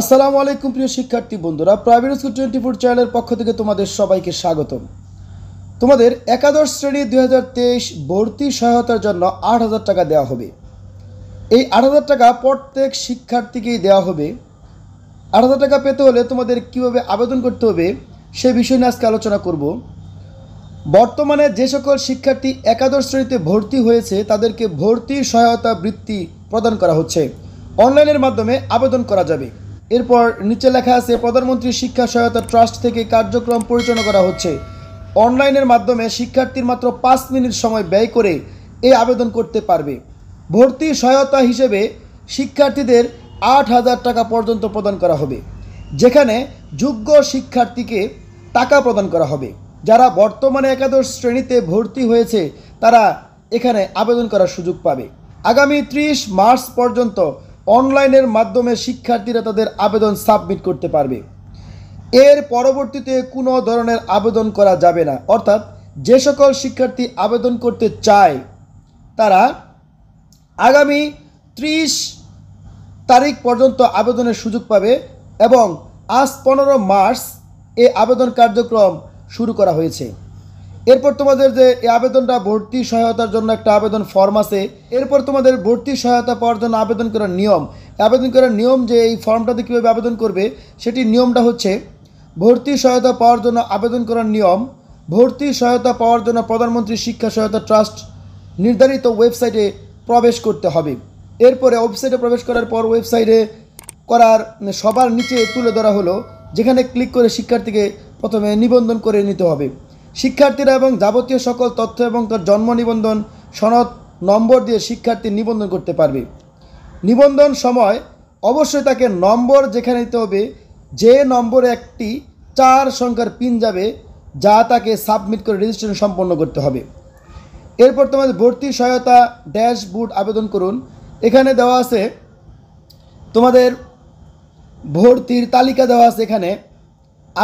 আসসালামু আলাইকুম প্রিয় শিক্ষার্থী বন্ধুরা প্রাইভেট স্কুল টোয়েন্টি ফোর চ্যানেলের পক্ষ থেকে তোমাদের সবাইকে স্বাগতম তোমাদের একাদশ শ্রেণী দুই হাজার তেইশ ভর্তি সহায়তার জন্য আট হাজার টাকা দেওয়া হবে এই আট হাজার টাকা প্রত্যেক শিক্ষার্থীকেই দেওয়া হবে আট হাজার টাকা পেতে হলে তোমাদের কীভাবে আবেদন করতে হবে সে বিষয় নিয়ে আজকে আলোচনা করব বর্তমানে যে সকল শিক্ষার্থী একাদশ শ্রেণীতে ভর্তি হয়েছে তাদেরকে ভর্তি সহায়তা বৃত্তি প্রদান করা হচ্ছে অনলাইনের মাধ্যমে আবেদন করা যাবে এরপর নিচে লেখা আছে প্রধানমন্ত্রী শিক্ষা সহায়তা ট্রাস্ট থেকে কার্যক্রম পরিচালনা করা হচ্ছে অনলাইনের মাধ্যমে শিক্ষার্থীর মাত্র পাঁচ মিনিট সময় ব্যয় করে এই আবেদন করতে পারবে ভর্তি সহায়তা হিসেবে শিক্ষার্থীদের আট হাজার টাকা পর্যন্ত প্রদান করা হবে যেখানে যোগ্য শিক্ষার্থীকে টাকা প্রদান করা হবে যারা বর্তমানে একাদশ শ্রেণীতে ভর্তি হয়েছে তারা এখানে আবেদন করার সুযোগ পাবে আগামী ত্রিশ মার্চ পর্যন্ত অনলাইনের মাধ্যমে শিক্ষার্থীরা তাদের আবেদন সাবমিট করতে পারবে এর পরবর্তীতে কোনো ধরনের আবেদন করা যাবে না অর্থাৎ যে সকল শিক্ষার্থী আবেদন করতে চায় তারা আগামী ত্রিশ তারিখ পর্যন্ত আবেদনের সুযোগ পাবে এবং আজ পনেরো মার্চ এ আবেদন কার্যক্রম শুরু করা হয়েছে এরপর তোমাদের যে আবেদনটা ভর্তি সহায়তার জন্য একটা আবেদন ফর্ম আছে এরপর তোমাদের ভর্তি সহায়তা পাওয়ার জন্য আবেদন করার নিয়ম আবেদন করার নিয়ম যে এই ফর্মটাতে কীভাবে আবেদন করবে সেটির নিয়মটা হচ্ছে ভর্তি সহায়তা পাওয়ার জন্য আবেদন করার নিয়ম ভর্তি সহায়তা পাওয়ার জন্য প্রধানমন্ত্রী শিক্ষা সহায়তা ট্রাস্ট নির্ধারিত ওয়েবসাইটে প্রবেশ করতে হবে এরপরে ওয়েবসাইটে প্রবেশ করার পর ওয়েবসাইটে করার সবার নিচে তুলে ধরা হলো যেখানে ক্লিক করে শিক্ষার্থীকে প্রথমে নিবন্ধন করে নিতে হবে শিক্ষার্থীরা এবং যাবতীয় সকল তথ্য এবং তার জন্ম নিবন্ধন সনদ নম্বর দিয়ে শিক্ষার্থী নিবন্ধন করতে পারবে নিবন্ধন সময় অবশ্যই তাকে নম্বর যেখানে নিতে হবে যে নম্বরে একটি চার সংখ্যার পিন যাবে যা তাকে সাবমিট করে রেজিস্ট্রেশন সম্পন্ন করতে হবে এরপর তোমাদের ভর্তি সহায়তা ড্যাশবোর্ড আবেদন করুন এখানে দেওয়া আছে তোমাদের ভর্তির তালিকা দেওয়া আছে এখানে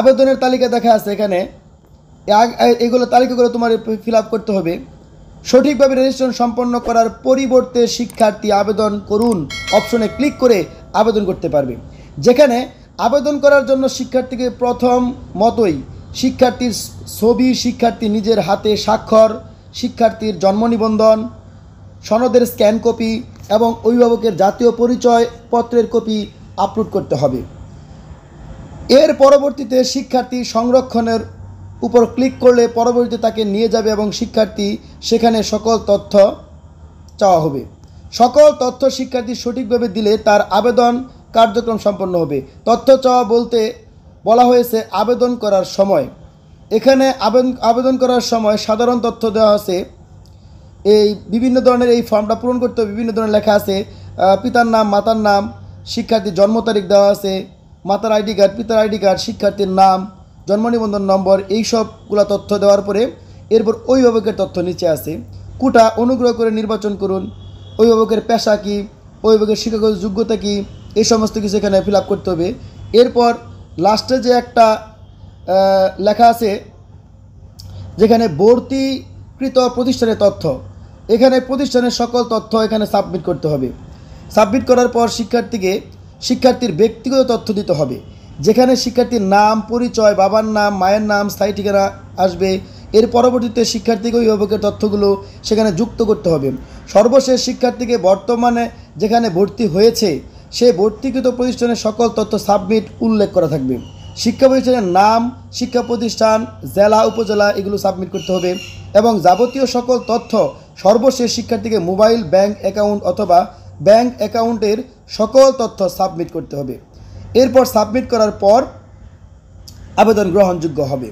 আবেদনের তালিকা দেখা আছে এখানে এগুলো তালিকাগুলো তোমার ফিল করতে হবে সঠিকভাবে রেজিস্ট্রেশন সম্পন্ন করার পরিবর্তে শিক্ষার্থী আবেদন করুন অপশনে ক্লিক করে আবেদন করতে পারবে যেখানে আবেদন করার জন্য শিক্ষার্থীকে প্রথম মতোই শিক্ষার্থীর ছবি শিক্ষার্থী নিজের হাতে স্বাক্ষর শিক্ষার্থীর জন্ম নিবন্ধন সনদের স্ক্যান কপি এবং অভিভাবকের জাতীয় পরিচয় পত্রের কপি আপলোড করতে হবে এর পরবর্তীতে শিক্ষার্থী সংরক্ষণের উপর ক্লিক করলে পরবর্তীতে তাকে নিয়ে যাবে এবং শিক্ষার্থী সেখানে সকল তথ্য চাওয়া হবে সকল তথ্য শিক্ষার্থী সঠিকভাবে দিলে তার আবেদন কার্যক্রম সম্পন্ন হবে তথ্য চাওয়া বলতে বলা হয়েছে আবেদন করার সময় এখানে আবেদন আবেদন করার সময় সাধারণ তথ্য দেওয়া আছে এই বিভিন্ন ধরনের এই ফর্মটা পূরণ করতে বিভিন্ন ধরনের লেখা আছে পিতার নাম মাতার নাম শিক্ষার্থীর জন্ম তারিখ দেওয়া আছে মাতার আইডি কার্ড পিতার আইডি কার্ড শিক্ষার্থীর নাম জন্ম নিবন্ধন নম্বর এইসবগুলা তথ্য দেওয়ার পরে এরপর অভিভাবকের তথ্য নিচে আসে কোটা অনুগ্রহ করে নির্বাচন করুন অভিভাবকের পেশা কী অভিভাবকের শিক্ষাগত যোগ্যতা কী এই সমস্ত কিছু এখানে ফিল করতে হবে এরপর লাস্টে যে একটা লেখা আছে যেখানে ভর্তিকৃত প্রতিষ্ঠানের তথ্য এখানে প্রতিষ্ঠানের সকল তথ্য এখানে সাবমিট করতে হবে সাবমিট করার পর শিক্ষার্থীকে শিক্ষার্থীর ব্যক্তিগত তথ্য দিতে হবে যেখানে শিক্ষার্থীর নাম পরিচয় বাবার নাম মায়ের নাম স্থায়ী ঠিকানা আসবে এর পরবর্তীতে শিক্ষার্থীকে অভিভাবকের তথ্যগুলো সেখানে যুক্ত করতে হবে সর্বশেষ শিক্ষার্থীকে বর্তমানে যেখানে ভর্তি হয়েছে সে ভর্তিকৃত প্রতিষ্ঠানের সকল তথ্য সাবমিট উল্লেখ করা থাকবে শিক্ষা প্রতিষ্ঠানের নাম শিক্ষা প্রতিষ্ঠান জেলা উপজেলা এগুলো সাবমিট করতে হবে এবং যাবতীয় সকল তথ্য সর্বশেষ শিক্ষার্থীকে মোবাইল ব্যাংক অ্যাকাউন্ট অথবা ব্যাংক অ্যাকাউন্টের সকল তথ্য সাবমিট করতে হবে এরপর সাবমিট করার পর আবেদন গ্রহণযোগ্য হবে